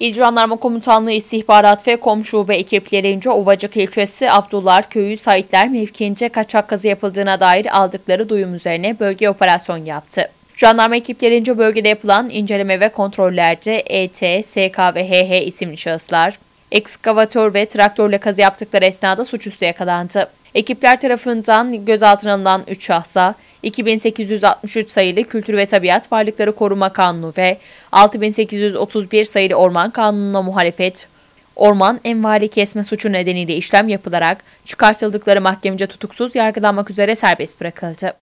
İl Jandarma Komutanlığı İstihbarat ve Komşu Komşube ekiplerince Ovacık ilçesi Abdullar Köyü Saitler mevkiince kaçak kazı yapıldığına dair aldıkları duyum üzerine bölge operasyon yaptı. Jandarma ekiplerince bölgede yapılan inceleme ve kontrollerde ET, SK ve HH isimli şahıslar, ekskavatör ve traktörle kazı yaptıkları esnada suçüstü yakalandı. Ekipler tarafından gözaltına alınan 3 şahsa 2863 sayılı Kültür ve Tabiat Varlıkları Koruma Kanunu ve 6831 sayılı Orman Kanunu'na muhalefet, orman envali kesme suçu nedeniyle işlem yapılarak çıkartıldıkları mahkemece tutuksuz yargılanmak üzere serbest bırakıldı.